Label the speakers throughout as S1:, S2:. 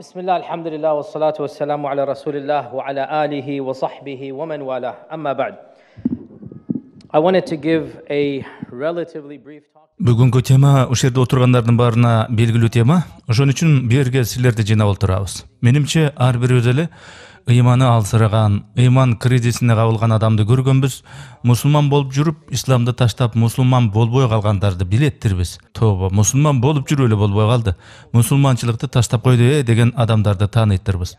S1: بسم الله الحمد لله والصلاة والسلام على رسول الله وعلى آله وصحبه ومن والاه أما بعد I wanted to give a relatively brief talk бүгінгі тема осы жерде отырғандардың барына белгілі тема ошон үчүн бергі силерди жинап отурабыз Менімше ар бир эле ыйманы алсыраган ыйман кризисине кабылган адамды көргөнбүз мусулман болып жүріп, исламды таштап мусулман болбой калгандарды билеттирбиз тооба мусулман болып жүрүп эле болбой қалды, мусулманчылыкты таштап койду э деген адамдарды таныттырбыз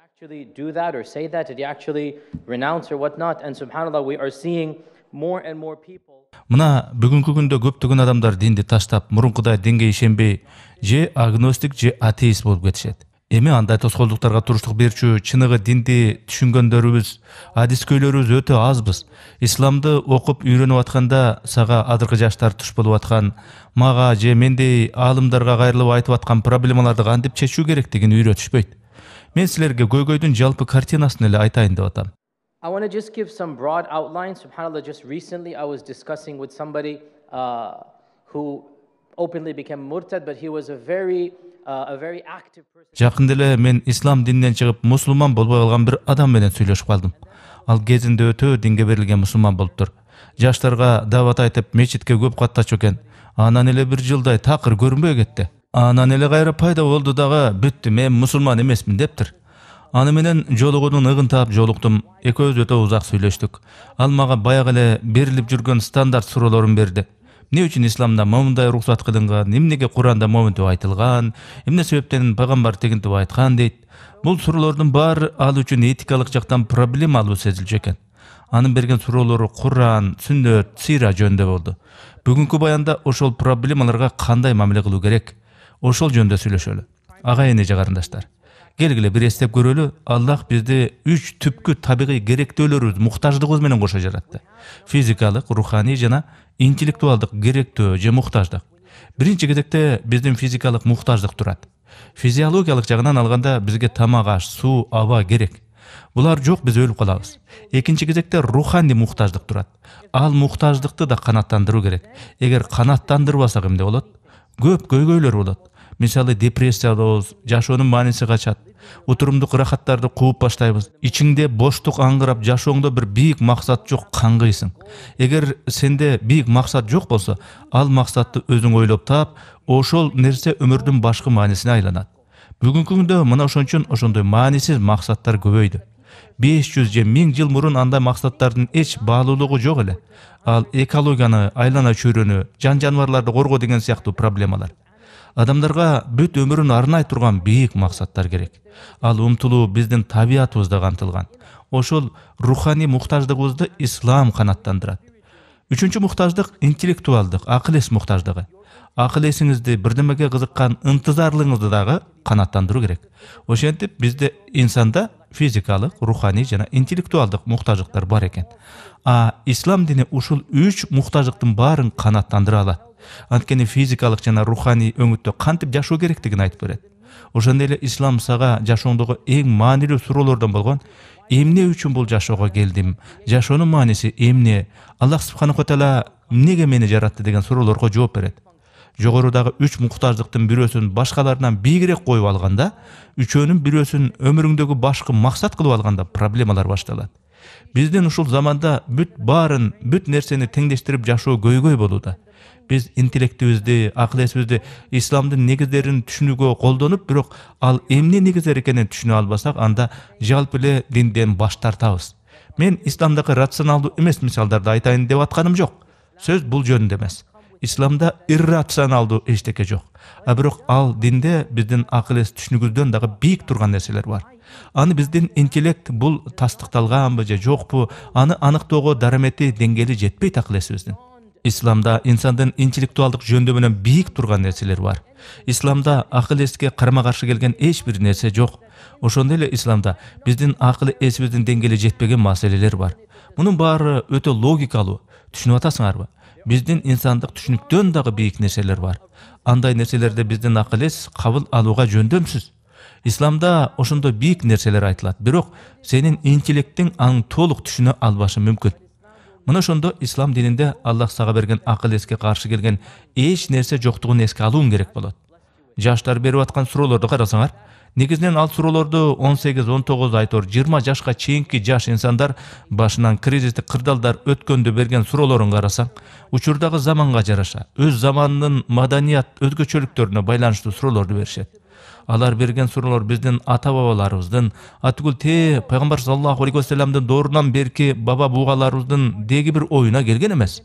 S1: мына бүгүнкү күндө көптөгөн адамдар динди таштап мурункудай динге ишенбей же агностик же атеист болуп кетишет эми андай тоскоолдуктарга туруштук берчү чыныгы динди түшүнгөндөрүбүз адискөйлөрүбүз өтө азбыз исламды окуп үйрөнүп атканда сага азыркы жаштар туш болуп аткан мага же мендей аалымдарга кайрылып айтып аткан проблемаларды кантип чечүү керектигин үйрөтүшпөйт мен силерге көйгөйдүн жалпы картинасын эле айтайын деп атам openly became murtad, but he was a very Uh, жакында эле мен ислам дининен чыгып мусулман болбой калган бір адам менен сүйлөшүп калдым ал кезинде өтө динге берилген болып тұр. жаштарга даават айтып мечитке көп каттачу экен анан эле бир жылдай такыр көрүнбөй кетти анан эле кайра пайда болду дагы бүттү мен мусулман эмесмин дептир аны менен жолугуунун ыгын таап жолуктум экөөбүз өтө узак сүйлөштүк ал мага баягы эле берилип жүргөн стандарт суроолорун берди эмне үчүн исламда моундай уруксат кылынган эмнеге куранда моун айтылган эмне себептен пайгамбар тигинтип айткан дейт бул суроолордун баары ал үчүн этикалык жактан проблемалуу сезилчү экен анын берген суроолору куран сүннөт сыйра жөнүндө болду бүгүнкү баянда ошол проблемаларга кандай мамиле кылуу керек ошол жөнүндө сүйлөшөлү ага эне же карындаштар келгіле бир эстеп көрөлү аллах бизди үч түпкү табигый керектөөлөрүбүз муктаждыгыбыз менен кошо жаратты физикалык руханий жана интеллектуалдык керектөө же муктаждык биринчи кезекте биздин физикалык муктаждык турат физиологиялык жагынан алганда бизге тамак аш суу аба керек булар жок биз өлүп калабыз экинчи кезекте руханий муктаждык турат ал муктаждыкты да канааттандыруу керек эгер канааттандырбасак эмне болот көп көйгөйлөр болот мисалы депрессиядабыз жашоонун мааниси качат утурумдук ырахаттарды кууп баштайбыз ичиңде боштук аңгырап жашооңдо бир бийик максат жок каңгыйсың эгер сенде бийик максат жок болсо ал максатты өзүң ойлоп таап ошол нерсе өмүрдүн башкы маанисине айланат бүгүнкү күндө мына ошон үчүн ошондой маанисиз максаттар көбөйдү беш жүз же миң жыл мурун андай максаттардын эч баалуулугу жок эле ал экологияны айлана чөйрөнү жан жаныбарларды коргоо деген сыяктуу проблемалар адамдарга бүт өмүрүн арнай турган бийик максаттар керек ал умтулуу биздин табиятыбызда камтылган ошол руханий муктаждыгыбызды ислам канааттандырат үчүнчү муктаждык интеллектуалдык акыл эс муктаждыгы акыл эсиңизди бирдемеге кызыккан ынтызарлыгыңызды дагы канааттандыруу керек ошентип бизде инсанда физикалык руханий жана интеллектуалдык муктаждыктар бар экен а ислам дини ушул үч муктаждыктын баарын канааттандыра алат анткени физикалык жана руханий өңүттө кантип жашоо керектигин айтып берет ошондой эле ислам сага жашооңдогу эң маанилүү суроолордон болгон эмне үчүн бул жашоого келдим жашоонун мааниси эмне аллах субханаа таала эмнеге мени жаратты деген суроолорго жооп берет жогорудагы үч муктаждыктын бирөөсүн башкаларынан бийигирээк коюп алганда үчөөнүн бирөөсүн өмүрүңдөгү башкы максат кылып алганда проблемалар башталат биздин ушул заманда бүт баарын бүт нерсени теңдештирип жашоо көйгөй болууда биз интеллектибизди эсибизди исламдын негиздерин түшүнүүгө колдонуп бирок ал эмне негиздер экенин түшүнө албасак анда жалпы эле динден баш тартабыз мен исламдағы рационалдуу эмес мисалдарды айтайын деп атканым жок сөз бул жөнүндө эмес исламда иррационалдуу эчтеке жок а бирок ал динде биздин акыл эс түшүнүгүбүздөн дагы бийик турган нерселер бар аны биздин интеллект бул тастыкталганбы же жокпу аны аныктоого дарамети деңгээли жетпейт акыл эсибиздин исламда инсандын интеллектуалдык жөндөмүнөн менен бийик турган нерселер бар исламда акыл эске карама каршы келген эч бир нерсе жок ошондой эле исламда биздин акыл эсибиздин деңгээли жетпеген маселелер бар мунун баары өтө логикалуу түшүнүп атасыңарбы биздин инсандык түшүнүктөн дагы бийик нерселер бар андай нерселерди биздин акыл эс кабыл алууга жөндөмсүз исламда ошондой бийик нерселер айтылат бирок сенин интеллектиң аны толук түшүнө албашы мүмкүн мына ошондо ислам дининде аллах сага берген акыл эске каршы келген эч нерсе жоктугун эске алууң керек болот жаштар берип аткан суроолорду карасаңар негизинен ал суроолорду 18, 19, айтор 20 жашка чейинки жаш инсандар башынан кризистик кырдаалдар өткөндө берген суроолорун карасаң учурдагы заманга жараша өз заманынын маданият өзгөчөлүктөрүнө байланыштуу суроолорду беришет алар берген суроолор биздин ата бабаларыбыздын те пайгамбар саллаллаху алейхи вассаламдын доорунан берки баба буугаларыбыздын деги бир оюна келген эмес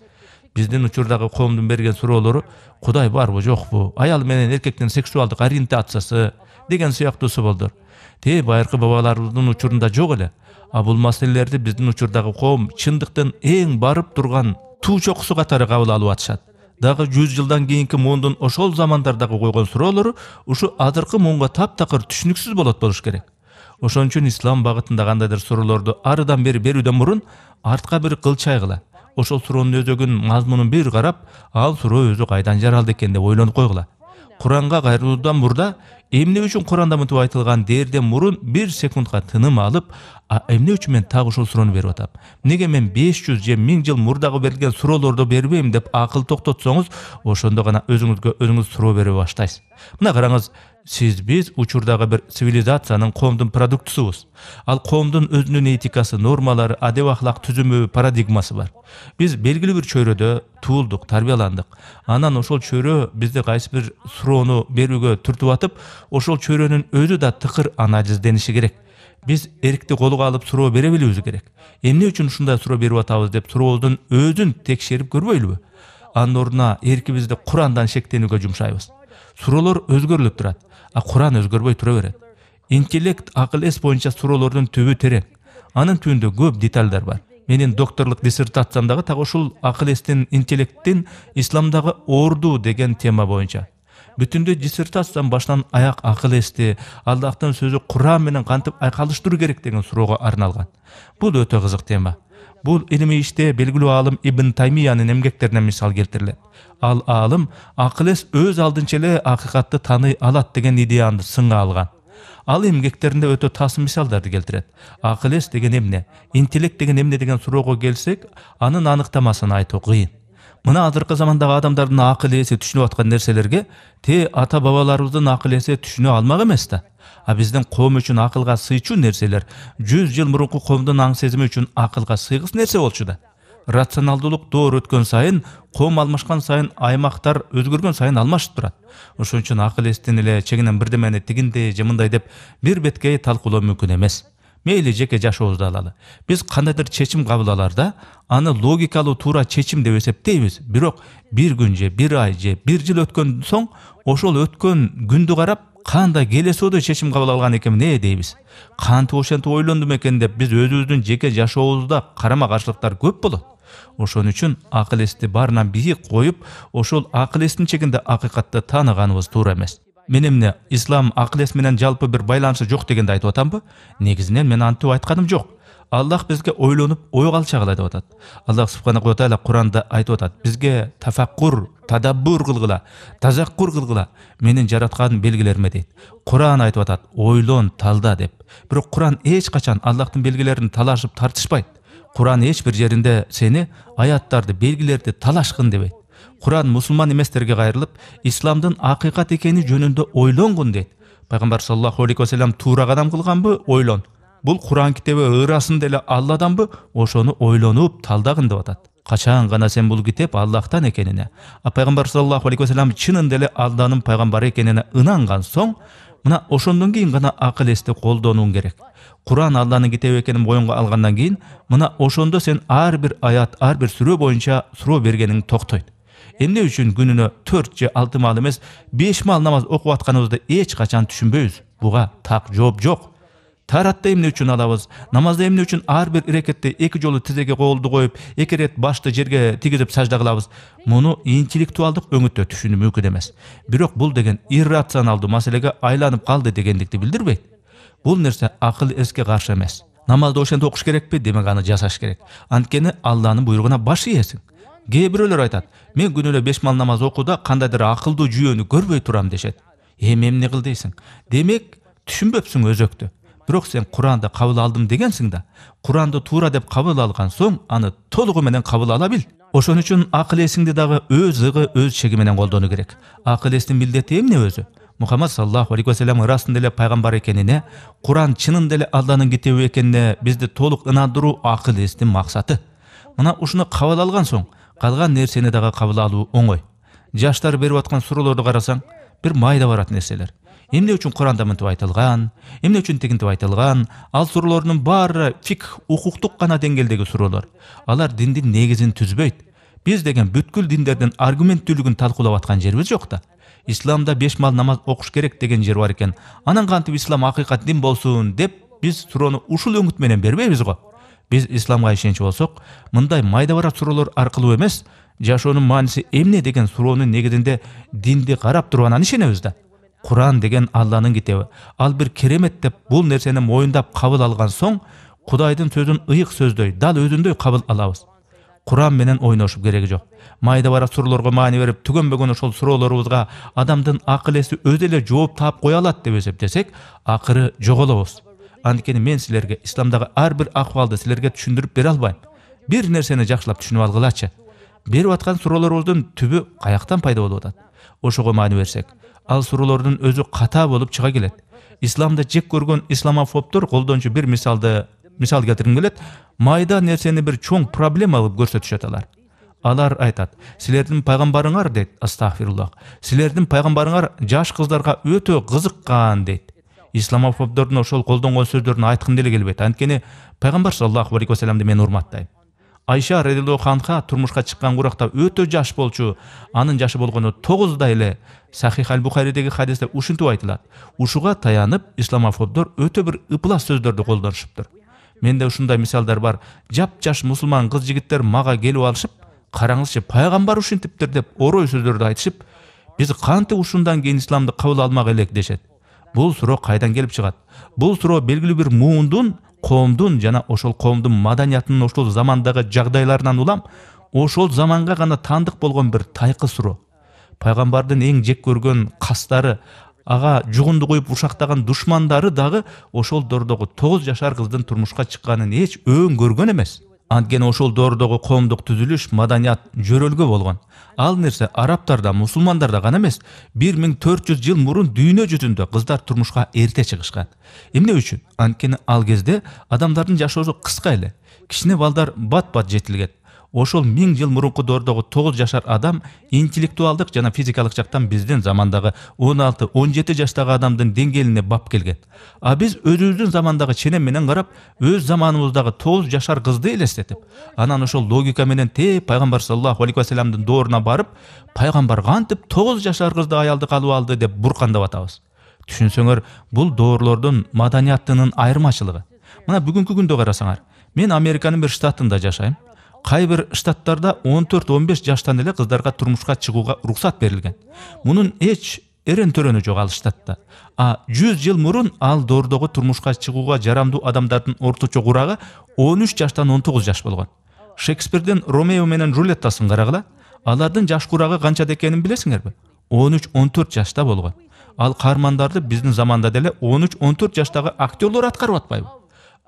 S1: биздин учурдагы коомдун берген суроолору кудай барбы жокпу аял менен эркектин сексуалдык ориентациясы деген сыяктуу болды. те байыркы бабаларыбыздын учурунда жок эле а бул маселелерди биздин учурдагы коом чындыктын эң барып турган туу чокусу катары кабыл алып атышат дагы жүз жылдан кийинки муундун ошол замандардагы койгон суроолору ушу азыркы муунга таптакыр түшүнүксүз болот болуш керек ошон үчүн ислам багытында кандайдыр суроолорду арыдан бери берүүдөн мурун артка бир кыл чайгыла ошол суроонун өзөгүн мазмунун бир карап ал суроо өзү кайдан жаралды экен деп ойлонуп койгула Құранға кайрылуудан мурда эмне үчүн Құранда мынтип айтылған дээрден мурун бир секундка тыным алып а эмне үчүн мен так ушул суроону берип атам Неге мен 500 же миң жыл мурдагы берилген суроолорду бербейм деп акыл токтотсоңуз ошондо гана өзүңүзгө өзүңүз суроо бере баштайсыз мына караңыз сиз биз учурдагы бир цивилизациянын коомдун продуктусубуз ал коомдун өзүнүн этикасы нормалары адеп ахлак түзүмү парадигмасы бар биз белгилүү бир чөйрөдө туулдук тарбияландык анан ошол чөйрө бизди кайсы бир суроону берүүгө түртүп атып ошол чөйрөнүн өзү да тыкыр анализдениши керек биз эркти колго алып суроо бере билүүбүз керек эмне үчүн ушундай суроо берип атабыз деп сурообуздун өзүн текшерип көрбөйлүбү анын ордуна эркибизди курандан шектенүүгө жумшайбыз суроолор өзгөрүлүп турат құран өзгөрбөй тұра берет интеллект ақыл ес бойынша суроолордун түбү терең анын түбүндө көп детальдар бар менин докторлық диссертациямдагы так ушул акыл эстин интеллекттин исламдагы орду деген тема боюнча бүтүндөй диссертациям башынан аяқ акыл эсти сөзі сөзү куран менен кантип айкалыштыруу керек деген суроого арналған. Бұл өтө кызык тема Бұл илимий іште белгилүү алым ибн Таймияның эмгектерине мисал келтирилет ал алым ақылес өз алдынча эле таный алат деген идеяны сынга алған. ал эмгектеринде өтө тас мисалдарды келтирет Ақылес деген эмне интеллект деген эмне деген суроого келсек анын анықтамасын айту қиын. мына азыркы замандағы адамдардың акыл ээси түшүнүп аткан нерселерге ата бабаларыбыздын акыл ээси түшүнө алмак а биздин коом үчүн акылга сыйчу нерселер жүз жыл мурунку коомдун аң сезими үчүн акылга сыйгыс нерсе болчу да рационалдуулук доор өткөн сайын коом алмашкан сайын аймактар өзгөргөн сайын алмашып турат ошон үчүн акыл эстин эле чегинен бирдемени тигиндей же мындай деп бир беткей талкуулоо мүмкүн эмес мейли жеке жашообузду алалы биз кандайдыр чечим кабыл аларда аны логикалуу туура чечим деп эсептейбиз бирок бир күн же бир ай же бир жыл өткөн соң ошол өткөн күндү карап қандай келесуді шешім қабыл алған екенмін э дейбиз кантип ошентип ойлондум экен деп біз өзіміздің жеке жашообузда қарама каршылыктар көп болады ошон үчүн акыл эсти баарынан бийик коюп ошол акыл эстин чегинде акыйкатты тааныганыбыз туура эмес мен эмне ислам акыл эс менен жалпы бир байланышы жок дегенди айтып атамбы негизинен мен антип айтканым жок аллах бізге ойланып ой алшағыла деп атады аллах субхана ва тағала құранда айтып атады бізге тафаккур тадаббур қылғыла тазаққұр қылғыла менің жаратқан белгілеріме дейді құран айтып атады ойлон талда деп бірақ құран ешқашан аллахтың белгілерін талашып тартышпайды құран ешбір жерінде сені аяттарды белгілерді талашқын демейді құран мұсылман еместерге қайырылып исламдың ақиқат екені жөнінде ойланғын дейді пайғамбар саллаллаху алейхи уассалам тура қадам қылған ойлон. ойлан бул куран китеби ыраасын эле алладанбы ошону ойлонуп талдагын деп атат качан гана сен бул китеп аллахтан экенине а пайгамбар саллаллаху алейхи вассалам чынында эле алланын пайгамбары экенине ынанган соң мына ошондон кийин гана акыл эсти колдонууң керек куран алланын китеби экенин моюнга алгандан кийин мына ошондо сен ар бир аят ар бир сүрө боюнча суроо бергениң токтойт эмне үчүн күнүнө төрт же алты маал эмес беш маал намаз окуп атканыбызды эч качан түшүнбөйбүз буга так жооп жок тааратты эмне үчүн алабыз намазда эмне үчүн ар бир ирекетте эки жолу тизеге колду коюп эки ирет башты жерге тийгизип сажда кылабыз муну интеллектуалдык өңүттө түшүнүү мүмкүн эмес бирок бул деген иррационалдуу маселеге айланып калды дегендикти билдирбейт бул нерсе акыл эске каршы эмес намазды ошентип окуш керекпи демек аны жасаш керек анткени алланын буйругуна баш ийесиң кээ бирөөлөр айтат мен күнүнө беш маал намаз окууда кандайдыр акылдуу жүйөнү көрбөй турам дешет эми эмне кыл дейсиң демек түшүнбөпсүң өзөктү бирок сен куранды кабыл алдым дегенсиң да куранды туура деп кабыл алган соң аны толугу менен кабыл ала бил ошон үчүн акыл эсиңди дагы өз ыгы өз чеги менен колдонуу керек акыл эстин милдети эмне өзү мухаммад саллаллаху алейхи вассалам ырасында эле пайгамбар экенине куран чынында эле алланын китеби экенине бизди толук ынандыруу акыл эстин максаты мына ушуну кабыл алган соң калган нерсени дагы кабыл алуу оңой жаштар берип аткан суроолорду карасаң бир майда барат нерселер эмне үчүн куранда мынтип айтылган эмне үчүн тигинтип айтылган ал суроолордун баары фик укуктук гана деңгээлдеги суроолор алар диндин негизин түзбөйт биз деген бүткүл диндердин аргументтүүлүгүн талкуулап аткан жерибиз жок да исламда беш маал намаз окуш керек деген жер бар экен анан кантип ислам акыйкат дин болсун деп биз суроону ушул өңүт менен бербейбиз го биз исламга ишенчү болсок мындай майда бара суроолор аркылуу эмес жашоонун мааниси эмне деген суроонун негизинде динди карап туруп анан ишенебиз да құран деген алланың кітабы ал бір керемет деп бұл нәрсені мойындап қабыл алған соң құдайдың сөзін ұйық сөздей дал өзіндей қабыл алабыз құран менен ойнашып керегі жоқ майда бара суроолорго маани берип түгөнбөгөн ошол суроолорубузга адамдын акыл эси өзү эле жооп таап кое алат деп эсептесек ақыры жоголобуз анткени мен силерге исламдагы ар бир акыбалды силерге түшүндүрүп бере албайм бир нерсени жакшылап түшүнүп алгылачы берип аткан суроолорубуздун түбү каяктан пайда болуп атат ошого маани берсек ал суроолордун өзү ката болуп чыга келет исламды жек көргөн исламофобтор колдончу бир мисалды мисал келтиргим келет майда нерсени бир чоң проблема кылып көрсөтүшөт алар алар айтат силердин пайгамбарыңар дейт астагфируллах силердин пайгамбарыңар жаш кыздарга өтө кызыккан дейт исламофобдордун ошол колдонгон сөздөрүн айткым деле келбейт анткени пайгамбар саллаллаху алейхи вассаламды мен урматтайм айша разиаллаху анха турмушка чыккан куракта өтө жаш болчу анын жашы болгону тогуздай эле сахих аль бухаридеги хадисте ушинтип айтылат ушуга таянып исламофобдор өтө бир ыплас сөздөрдү колдонушуптур менде ушундай мисалдар бар жапжаш мусулман кыз жигиттер мага келип алышып караңызчы пайгамбар ушинтиптир деп орой сөздөрдү айтышып биз кантип ушундан кийин исламды кабыл алмак элек дешет бул суроо кайдан келип чыгат бул суроо белгилүү бир муундун коомдун жана ошол коомдун маданиятынын ошол замандағы жагдайларынан улам ошол заманға гана таандык болған бір тайқы суроо пайгамбардын эң жек көргөн кастары аға жугунду куюп ұшақтаған душмандары дағы ошол дордогу тогуз жашар кыздын турмушка чыкканын эч өң көргөн эмес анткени ошол доордогу коомдук түзүлүш маданият жөрөлгө болгон ал нерсе арабтарда мусулмандарда гана эмес бир миң төрт жүз жыл мурун дүйнө жүзүндө кыздар турмушка эрте чыгышкан эмне үчүн анткени ал кезде адамдардын жашоосу кыска эле кичине балдар бат бат жетилген ошол миң жыл мурунку доордогу тогуз жашар адам интеллектуалдык жана физикалык жактан биздин замандагы он алты он жети жаштагы адамдын деңгээлине бап келген а биз өзүбүздүн замандагы ченем менен карап өз заманыбыздагы тогуз жашар кызды элестетип анан ошол логика менен тээ пайгамбар саллаллаху алейхи вассаламдын дооруна барып пайгамбар кантип тогуз жашар кызды аялдык алып алды деп буркандап атабыз түшүнсөңөр бул доорлордун маданияттынын айырмачылыгы мына бүгүнкү күндө карасаңар мен американын бир штатында жашайм қайбір штаттарда 14-15 жаштан еле қыздарға тұрмышқа шығуға рұқсат берілген мұның эч ерен төрөнү жоқ ал штатта а 100 жыл мурун ал доордогу тұрмышқа шығуға жарамдуу адамдардын орточо курагы 13 жаштан 19 жаш болған. шекспирдин ромео менен джульеттасын карагыла алардын жаш курагы канчада экенин билесиңерби 13-14 жашта болған. ал каармандарды биздин заманда деле 13-14 жаштагы актерлор аткарып атпайбы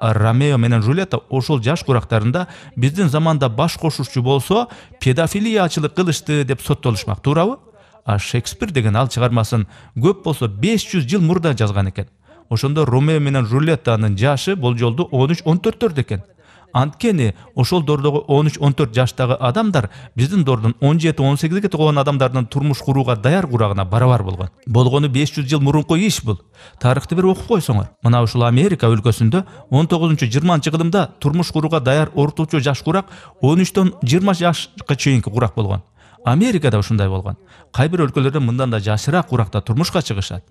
S1: ромео менен джульетта ошол жаш курактарында биздин заманда баш кошуучу болсо педофилиячылык кылышты деп соттолушмак туурабы а шекспир деген ал чыгармасын көп болсо 500 жыл мурда жазган экен ошондо ромео менен жулеттанын жашы болжолдуу он үч он төрттөрдө экен анткени ошол дордогу он үч он төрт жаштагы адамдар биздин дордун он жети он сегизге толгон адамдардын турмуш курууга даяр курагына барабар болгон болгону беш жүз жыл мурунку иш бул тарыхты бир окуп койсоңор мына ушул америка өлкөсүндө он тогузунчу жыйырманчы кылымда турмуш курууга даяр орточо жаш курак он үчтөн жыйырма жашка чейинки курак болгон америкада ушундай болгон кай бир өлкөлөрдө мындан да жашыраак куракта турмушка чыгышат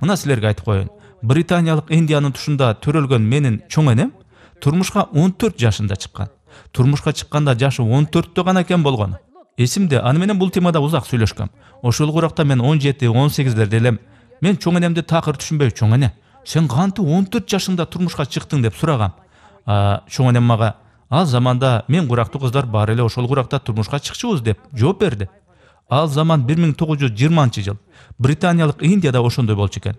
S1: мына силерге айтып коеюн британиялык индиянын тушунда төрөлгөн менин чоң энем турмушка 14 жашында чыккан турмушка чыкканда жашы 14 төрттө гана экен болған эсимде аны менен бул темада узак сүйлөшкөм ошол куракта мен 17 18 сегиздерде элем мен чоң энемди такыр түшүнбөй чоң эне сен кантип 14 жашыңда турмушка чыктың деп сурагам чоң энем мага ал заманда мен курактуу кыздар баары эле ошол куракта турмушка чыкчубуз деп жооп берди ал заман 1920 жыл британиялык индияда ошондой болчу экен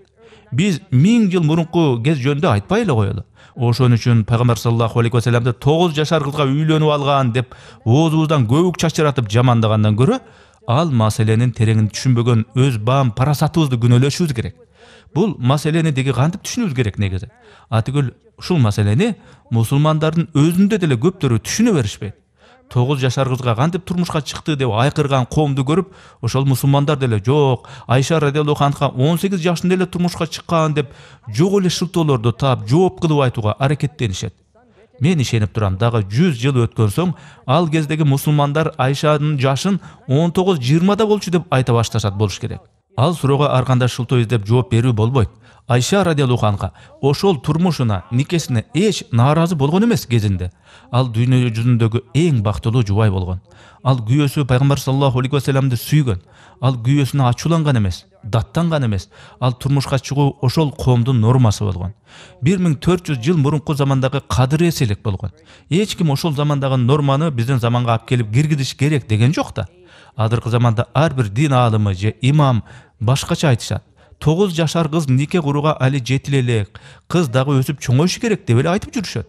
S1: биз миң жыл мурунку кез жөнүндө айтпай эле коелу ошон үчүн пайгамбар саллаллаху алейхи васаламды тогуз жашар кызга үйлөнүп алган деп оозубуздан көбүк чачыратып жамандагандан көрө ал маселенин тереңин түшүнбөгөн өз баам парасатыбызды күнөөлөшүбүз керек бул маселени деги кантип түшүнүбүз керек негизи атүгүл ушул маселени мусулмандардын өзүндө деле көптөрү түшүнө беришпейт тогуз жашар кызга кантип турмушка чыкты деп айкырган коомду көрүп ошол мусулмандар деле жок айша радиаллаху анха он сегиз жашында эле турмушка чыккан деп жок эле шылтоолорду таап жооп кылып айтууга аракеттенишет мен ишенип турам дагы жүз жыл өткөн соң ал кездеги мусулмандар айшанын жашын он тогуз жыйырмада болчу деп айта башташат болуш керек ал суроого ар кандай шылтоо издеп жооп берүү болбойт айша радиаллаху ошол турмушуна никесине эч нааразы болгон эмес кезинде ал дүйнө жүзүндөгү эң бактылуу жубай болгон ал күйөөсү пайгамбар саллаллаху алейхи вассаламды сүйгөн ал күйөөсүнө ачууланган эмес даттанган эмес ал турмушка чыгуу ошол коомдун нормасы болгон бир миң төрт жүз жыл мурунку замандагы кадыр эселик болгон эч ким ошол замандагы норманы биздин заманга алып келип киргизиш керек деген жок да азыркы заманда ар бир дин аалымы же имам башкача айтышат тогуз жашар кыз нике курууга али жетиле элек кыз дагы өсүп чоңоюшу керек деп эле айтып жүрүшөт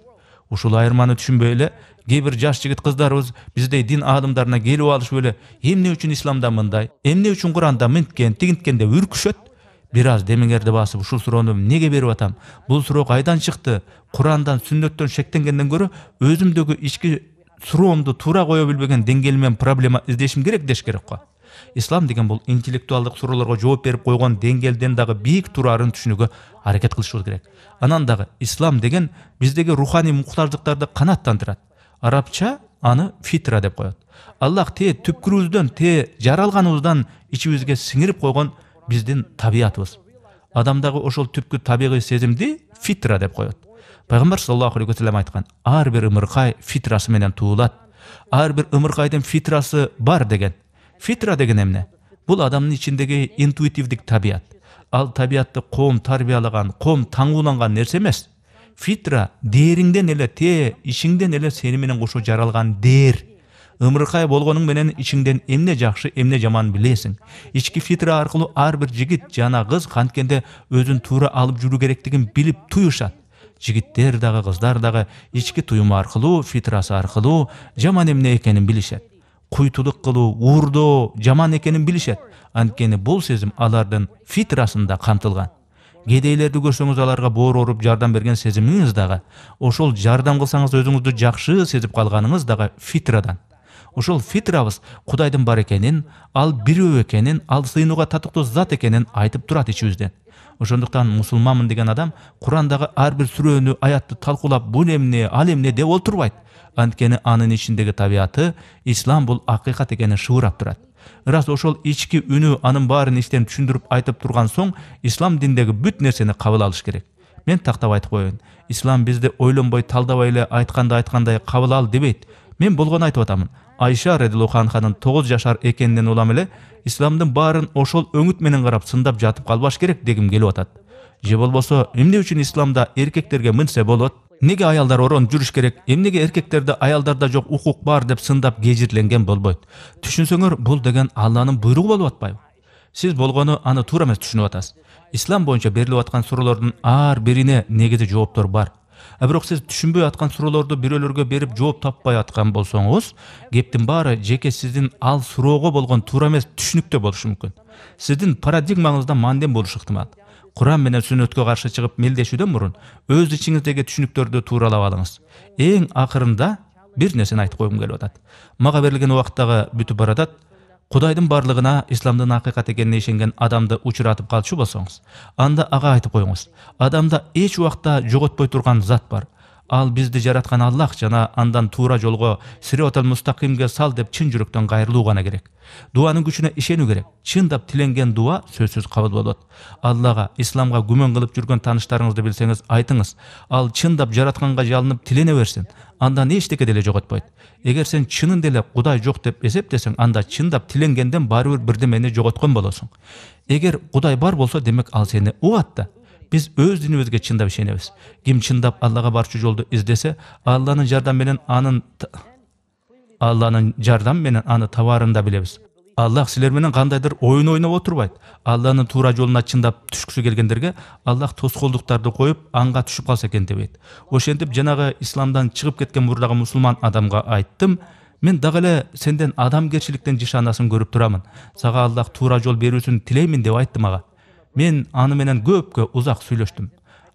S1: ушул айырманы түшүнбөй эле кээ бир жаш жигит кыздарыбыз биздей дин аалымдарына келип алышып эле эмне үчүн исламда мындай эмне үчүн куранда минткен тигинткен деп үркүшөт бир аз демеңерди басып ушул суроону эмнеге берип атам бул суроо кайдан чыкты курандан сүннөттөн шектенгенден көрө өзүмдөгү ички суроомду туура кое билбеген деңгээлимен проблема издешим керек деш керек го ислам деген бул интеллектуалдык суроолорго жооп берип койгон деңгээлден дагы бийик тураарын түшүнүүгө аракет кылышыбыз керек анан дагы ислам деген биздеги руханий муктаждыктарды канааттандырат арабча аны фитра деп коет аллах те түпкүрүбүздөн те жаралганыбыздан ичибизге сиңирип койгон биздин табиятыбыз адамдагы ошол түпкү табигый сезимди фитра деп коет пайгамбар саллаллаху алейхи вассалам айткан ар бир ымыркай фитрасы менен туулат ар бир ымыркайдын фитрасы бар деген фитра деген эмне бул адамдын ичиндеги интуитивдик табият ал табиятты коом тарбиялаган коом таңууланган нерсе эмес фитра дээриңден эле те ичиңден эле сени менен кошо жаралган дээр ымыркай болгонуң менен ичиңден эмне жакшы эмне жаман билесиң ички фитра аркылуу ар бир жигит жана кыз канткенде өзүн туура алып жүрүү керектигин билип туюшат жигиттер дагы кыздар дагы ички туюму аркылуу фитрасы аркылуу жаман эмне экенин билишет куйтулук кылуу уурдоо жаман экенин билишет анткени бул сезим алардын фитрасында камтылган кедейлерди көрсөңүз аларга боор ооруп жардам берген сезимиңиз дагы ошол жардам кылсаңыз өзүңүздү жакшы сезип калганыңыз дагы фитрадан ошол фитрабыз кудайдын бар экенин ал бирөө экенин ал сыйынууга татыктуу зат экенин айтып турат ичибизден ошондуктан мусулманмын деген адам курандагы ар бир сүрөөнү аятты талкуулап бул эмне ал эмне деп олтурбайт анткени анын ичиндеги табияты ислам бул акыйкат экени шыбырап турат ырас ошол ички үнү анын баарын иштен түшүндүрүп айтып турган соң ислам диндеги бүт нерсени кабыл алыш керек мен тактап айтып коеюн ислам бизди ойлонбой талдабай эле айтканды айткандай кабыл ал дебейт мен болгону айтып атамын айша радилlahu анханын тогуз жашар экенинен улам эле исламдын баарын ошол өңүт менен карап сындап жатып калбаш керек дегим келип атат же болбосо эмне үчүн исламда эркектерге мынсе болот эмнеге аялдар орон жүрүш керек эмнеге эркектерде аялдарда жок укук бар деп сындап кежирленген болбойт түшүнсөңөр бул деген алланын буйругу болуп атпайбы сиз болгону аны туура эмес түшүнүп атасыз ислам боюнча берилип аткан суроолордун ар бирине негизи жооптор бар а бирок сиз түшүнбөй аткан суроолорду бирөөлөргө берип жооп таппай аткан болсоңуз кептин баары жеке сиздин ал суроого болгон туура эмес түшүнүктө болушу мүмкүн сиздин парадигмаңызда мандем болушу ыктымал құран менен сүннөткө каршы чыгып мелдешүүдөн мурун өз ичиңиздеги түшүнүктөрдү тууралап алыңыз эң акырында бир нерсени айтып койгум келип атат мага берилген убакыт дагы бүтүп баратат кудайдын барлыгына исламдын акыйкат экенине ишенген адамды учуратып калчу болсоңуз анда ага айтып коюңуз адамда эч убакта жоготпой турган зат бар ал бизди жараткан аллах жана андан туура жолго сириотал мустакимге сал деп чын жүрөктөн кайрылуу гана керек дубанын күчүнө ишенүү керек чындап тиленген дуа сөзсүз кабыл болот аллага исламга күмөн кылып жүргөн тааныштарыңызды билсеңиз айтыңыз ал чындап жаратканга жалынып тилене берсин андан эчтеке деле жоготпойт эгер сен чынында эле кудай жок деп эсептесең анда чындап тиленгенден баары бир бирдемени жоготкон болосуң эгер кудай бар болсо демек ал сени угат да биз өз динибизге чындап ишенебиз ким чындап аллага барчу жолду издесе алланын жардамы менен анын алланын жардамы менен аны табарын да билебиз аллах силер менен кандайдыр оюн ойноп отурбайт алланын туура жолуна чындап түшкүсү келгендерге аллах тоскоолдуктарды коюп аңга түшүп калса экен дебейт ошентип жанагы исламдан чыгып кеткен мурдагы мусулман адамга айттым мен дагы эле сенден адамгерчиликтин жышанасын көрүп турамын сага аллах туура жол берүүсүн тилеймин деп айттым ага мен аны менен көпкө узак сүйлөштүм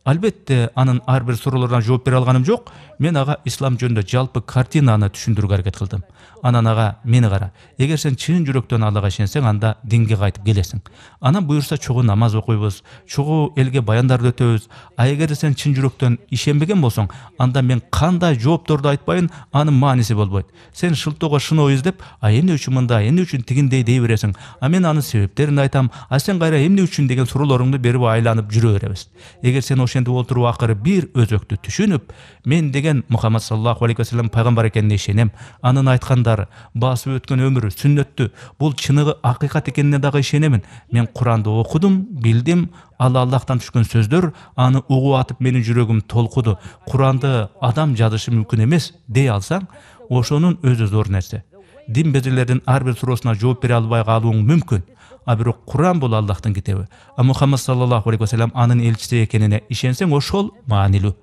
S1: албетте анын ар бир суроолоруна жооп бере алганым жок мен ага ислам жөнүндө жалпы картинаны түшүндүрүүгө аракет кылдым анан ага мени кара эгер сен чын жүрөктөн аллага ишенсең анда динге кайтып келесиң анан буюрса чогуу намаз окуйбуз чогуу элге баяндарды өтөбүз а эгерде сен чын жүрөктөн ишенбеген болсоң анда мен кандай жоопторду айтпайын анын мааниси болбойт сен шылтоого шыноо издеп а эмне үчүн мындай эмне үчүн тигиндей дей бересиң а мен анын себептерин айтам а сен кайра эмне үчүн деген суроолоруңду берип айланып жүрө беребиз эгер сен ошентип отуруп акыры бир өзөктү түшүнүп мен деген мухаммад саллаллаху алейхи уассалам пайгамбар экенине ишенем анын айтқандары басып өткөн өмүрү сүннөттү бул чыныгы акыйкат экенине дагы ишенемин мен куранды окудум билдим ал аллахтан түшкөн сөздөр аны угуп атып менин жүрөгүм толкуду куранды адам жазышы мүмкүн эмес дей алсаң ошонун өзү зор нерсе дин безелердин ар бир суроосуна жооп бере албай калууң мүмкүн а бирок куран бул аллахтын китеби а мухаммад саллаллаху алейхи вассалам анын элчиси экенине ишенсең ошол маанилүү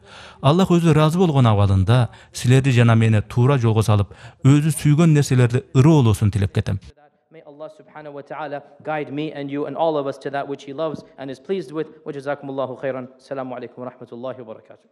S1: аллах өзү ыраазы болгон абалында силерди жана мени туура жолго салып өзү сүйгөн нерселерди ыры болуусун тилеп кетем May Allah subhanahu wa ta'ala guide me and you and all of us to that which He loves and is pleased with. Wa jazakumullahu khairan. Assalamu alaikum wa rahmatullahi wa barakatuh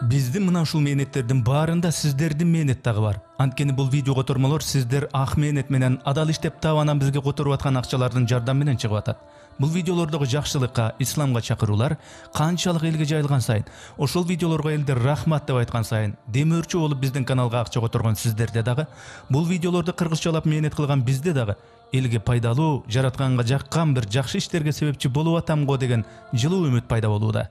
S1: бізді мына ушул мээнеттердин барында сиздердин мээнет дагы бар Анткені бұл видео котормолор сіздер ақ мээнет менен адал іштеп таап анан бизге ақшалардың аткан акчалардын жардамы менен чыгып атат бул видеолордогу жакшылыкка исламга чакыруулар канчалык элге сайын ошол видеолорго елдер рахмат деп айтқан сайын демөөрчү болуп биздин каналга акча которгон сиздерде дагы бул видеолорду кыргызчалап мээнет кылган бизде дагы элге пайдалуу жаратканга жаккан бир жакшы иштерге себепчи болуп атам го деген жылуу үмүт пайда болууда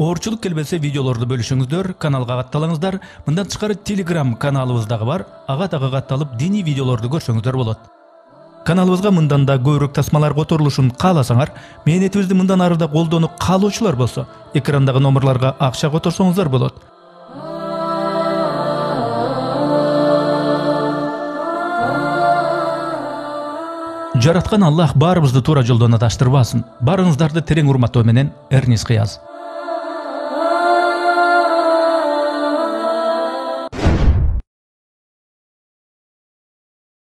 S1: оорчулук келбесе видеолорду бөлүшүңүздөр каналға катталыңыздар мындан тышкары телеграм каналыбыз бар ағат дагы катталып диний видеолорду көрсөңүздөр болот каналыбызга мындан да көбүрөөк тасмалар которулушун қаласаңар, мээнетибизди мындан ары да колдонуу каалоочулар болсо экрандагы номерларга акча которсоңуздар болот Жаратқан аллах баарыбызды туура жолдон адаштырбасын барыңыздарды терең урматтоо менен эрниз кыяз